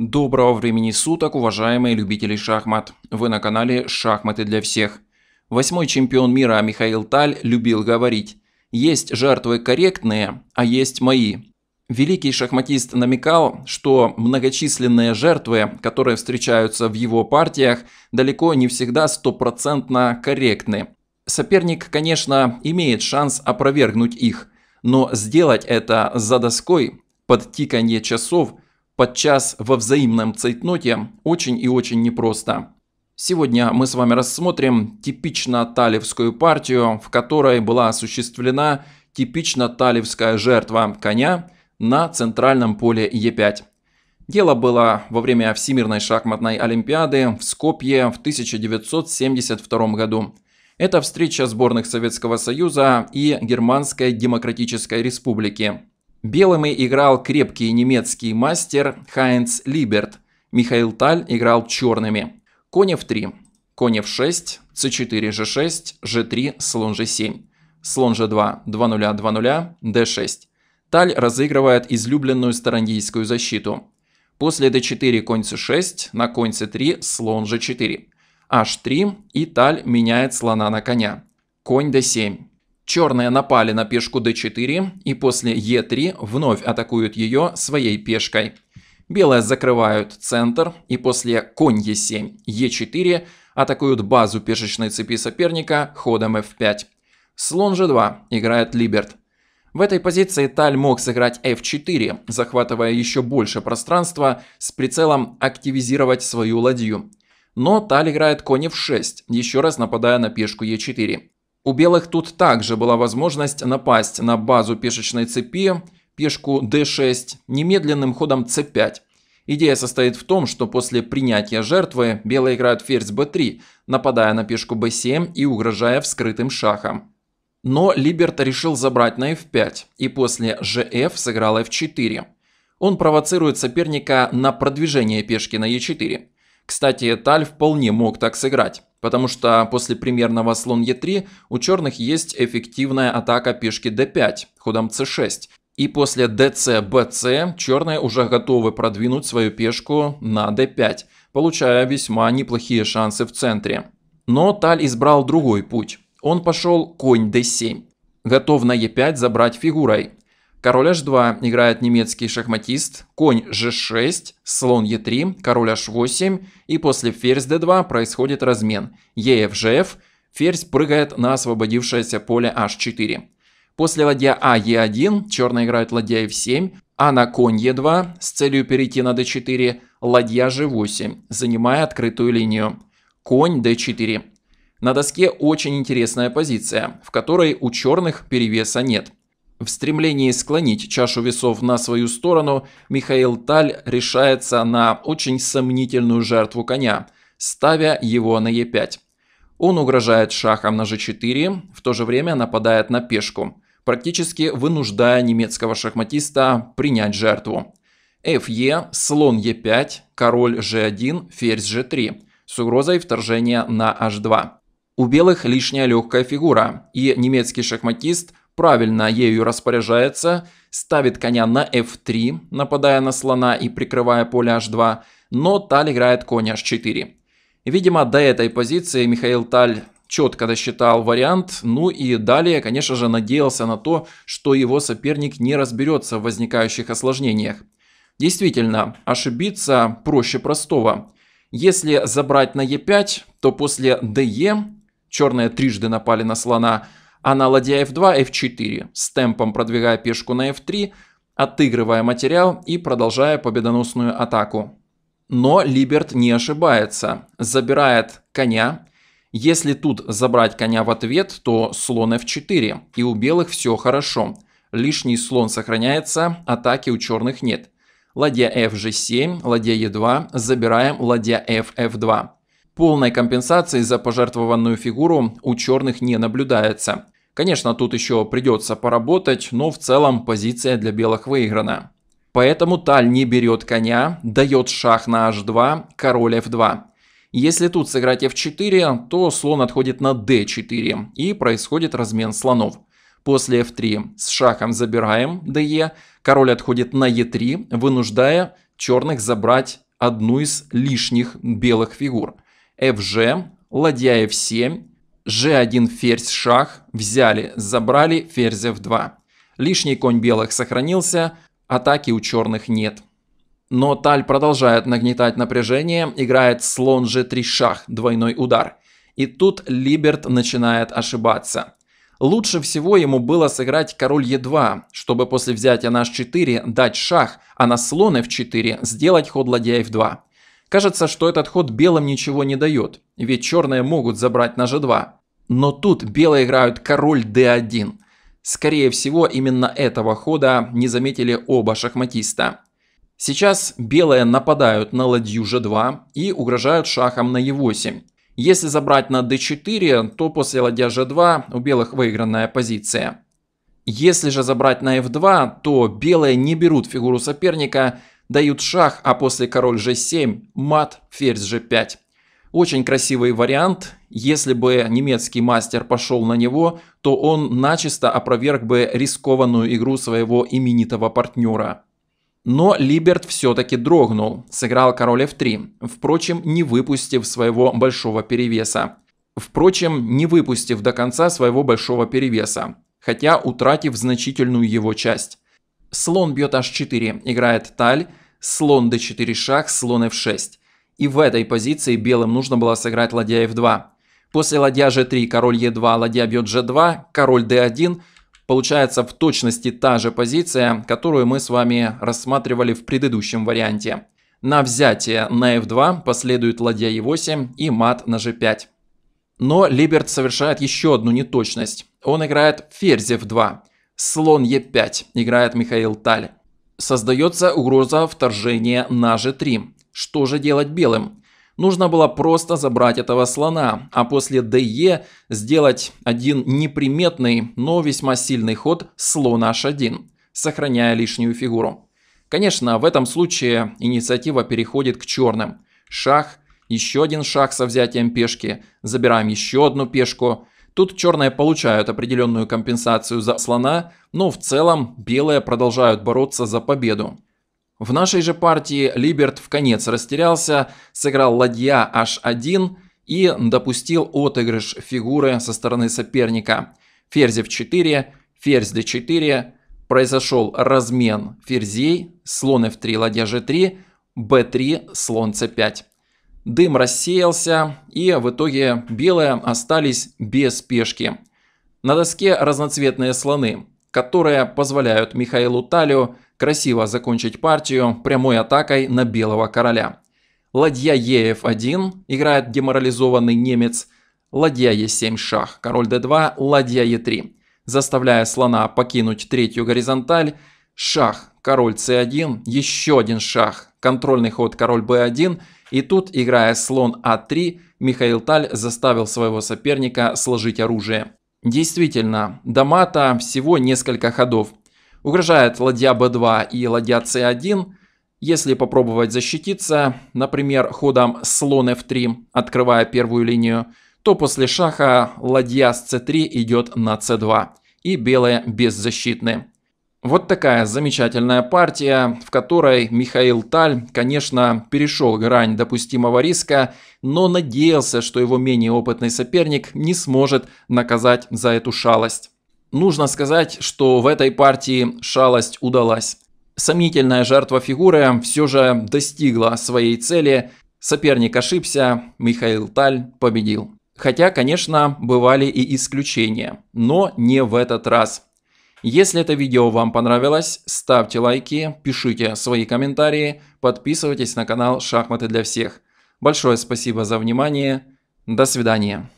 Доброго времени суток, уважаемые любители шахмат. Вы на канале «Шахматы для всех». Восьмой чемпион мира Михаил Таль любил говорить «Есть жертвы корректные, а есть мои». Великий шахматист намекал, что многочисленные жертвы, которые встречаются в его партиях, далеко не всегда стопроцентно корректны. Соперник, конечно, имеет шанс опровергнуть их, но сделать это за доской под тиканье часов – подчас во взаимном цейтноте очень и очень непросто. Сегодня мы с вами рассмотрим типично талевскую партию, в которой была осуществлена типично талевская жертва коня на центральном поле Е5. Дело было во время Всемирной шахматной олимпиады в Скопье в 1972 году. Это встреча сборных Советского Союза и Германской Демократической Республики. Белыми играл крепкий немецкий мастер Хайнц Либерт. Михаил Таль играл черными. Конь f3, конь f6, c4, g6, g3, слон g7. Слон g2, 2 0 2 0, d6. Таль разыгрывает излюбленную старандийскую защиту. После d4 конь c6, на конь c3 слон g4. h3 и Таль меняет слона на коня. Конь d7, Черные напали на пешку d4 и после e3 вновь атакуют ее своей пешкой. Белые закрывают центр и после конь e7, e4 атакуют базу пешечной цепи соперника ходом f5. Слон g2 играет Либерт. В этой позиции Таль мог сыграть f4, захватывая еще больше пространства с прицелом активизировать свою ладью. Но Таль играет конь f6, еще раз нападая на пешку e4. У белых тут также была возможность напасть на базу пешечной цепи, пешку d6, немедленным ходом c5. Идея состоит в том, что после принятия жертвы белые играют ферзь b3, нападая на пешку b7 и угрожая вскрытым шахом. Но Либерт решил забрать на f5 и после gf сыграл f4. Он провоцирует соперника на продвижение пешки на e4. Кстати, Таль вполне мог так сыграть, потому что после примерного слон Е3 у черных есть эффективная атака пешки d5 ходом c6, и после dc, bc черные уже готовы продвинуть свою пешку на d5, получая весьма неплохие шансы в центре. Но Таль избрал другой путь. Он пошел конь d7. Готов на e5 забрать фигурой. Король h2 играет немецкий шахматист, конь g6, слон e3, король h8 и после ферзь d2 происходит размен. efgf, ферзь прыгает на освободившееся поле h4. После ладья а e1 черные играют ладья f7, а на конь e2 с целью перейти на d4 ладья g8, занимая открытую линию. Конь d4. На доске очень интересная позиция, в которой у черных перевеса нет – в стремлении склонить чашу весов на свою сторону, Михаил Таль решается на очень сомнительную жертву коня, ставя его на Е5. Он угрожает шахом на G4, в то же время нападает на пешку, практически вынуждая немецкого шахматиста принять жертву. Фе, слон Е5, король G1, ферзь G3 с угрозой вторжения на H2. У белых лишняя легкая фигура, и немецкий шахматист правильно ею распоряжается, ставит коня на f3, нападая на слона и прикрывая поле h2, но Таль играет конь h4. Видимо, до этой позиции Михаил Таль четко досчитал вариант, ну и далее, конечно же, надеялся на то, что его соперник не разберется в возникающих осложнениях. Действительно, ошибиться проще простого. Если забрать на e5, то после de черные трижды напали на слона – а на ладья f2, f4, с темпом продвигая пешку на f3, отыгрывая материал и продолжая победоносную атаку. Но Либерт не ошибается, забирает коня. Если тут забрать коня в ответ, то слон f4, и у белых все хорошо. Лишний слон сохраняется, атаки у черных нет. Ладья f 7 ладья e2, забираем ладья f f2. Полной компенсации за пожертвованную фигуру у черных не наблюдается. Конечно, тут еще придется поработать, но в целом позиция для белых выиграна. Поэтому Таль не берет коня, дает шах на h2, король f2. Если тут сыграть f4, то слон отходит на d4 и происходит размен слонов. После f3 с шахом забираем de, король отходит на e3, вынуждая черных забрать одну из лишних белых фигур. fg, ладья f7, G1 ферзь шах, взяли, забрали ферзя в 2. Лишний конь белых сохранился, атаки у черных нет. Но Таль продолжает нагнетать напряжение, играет слон G3 шах, двойной удар. И тут Либерт начинает ошибаться. Лучше всего ему было сыграть король Е2, чтобы после взятия на H4 дать шах, а на слон F4 сделать ход ладья F2. Кажется, что этот ход белым ничего не дает, ведь черные могут забрать на G2. Но тут белые играют король d1. Скорее всего, именно этого хода не заметили оба шахматиста. Сейчас белые нападают на ладью g2 и угрожают шахом на e8. Если забрать на d4, то после ладья g2 у белых выигранная позиция. Если же забрать на f2, то белые не берут фигуру соперника, дают шах, а после король g7, мат, ферзь g5. Очень красивый вариант. Если бы немецкий мастер пошел на него, то он начисто опроверг бы рискованную игру своего именитого партнера. Но Либерт все-таки дрогнул, сыграл король f3, впрочем, не выпустив своего большого перевеса. Впрочем, не выпустив до конца своего большого перевеса, хотя утратив значительную его часть. Слон бьет h4, играет таль, слон d4 шах, слон f6. И в этой позиции белым нужно было сыграть ладья f2. После ладья g3, король e2, ладья бьет g2, король d1. Получается в точности та же позиция, которую мы с вами рассматривали в предыдущем варианте. На взятие на f2 последует ладья e8 и мат на g5. Но Либерт совершает еще одну неточность. Он играет ферзь f2. Слон e5 играет Михаил Таль. Создается угроза вторжения на g3. Что же делать белым? Нужно было просто забрать этого слона, а после ДЕ сделать один неприметный, но весьма сильный ход слон h1, сохраняя лишнюю фигуру. Конечно, в этом случае инициатива переходит к черным. Шах, еще один шаг со взятием пешки, забираем еще одну пешку. Тут черные получают определенную компенсацию за слона, но в целом белые продолжают бороться за победу. В нашей же партии Либерт в конец растерялся, сыграл ладья h1 и допустил отыгрыш фигуры со стороны соперника. Ферзь f4, ферзь d4, произошел размен ферзей, слон f3, ладья g3, b3, слон c5. Дым рассеялся, и в итоге белые остались без пешки. На доске разноцветные слоны, которые позволяют Михаилу Талю красиво закончить партию прямой атакой на белого короля. Ладья ЕФ1 играет деморализованный немец, ладья Е7 шах, король d2, ладья Е3, заставляя слона покинуть третью горизонталь, шах, король c1, еще один шах, контрольный ход король b1, и тут, играя слон а3, Михаил Таль заставил своего соперника сложить оружие. Действительно, до мата всего несколько ходов – Угрожает ладья b2 и ладья c1. Если попробовать защититься, например, ходом слон f3, открывая первую линию, то после шаха ладья с c3 идет на c2, и белые беззащитны. Вот такая замечательная партия, в которой Михаил Таль, конечно, перешел грань допустимого риска, но надеялся, что его менее опытный соперник не сможет наказать за эту шалость. Нужно сказать, что в этой партии шалость удалась. Сомнительная жертва фигуры все же достигла своей цели. Соперник ошибся, Михаил Таль победил. Хотя, конечно, бывали и исключения, но не в этот раз. Если это видео вам понравилось, ставьте лайки, пишите свои комментарии, подписывайтесь на канал «Шахматы для всех». Большое спасибо за внимание. До свидания.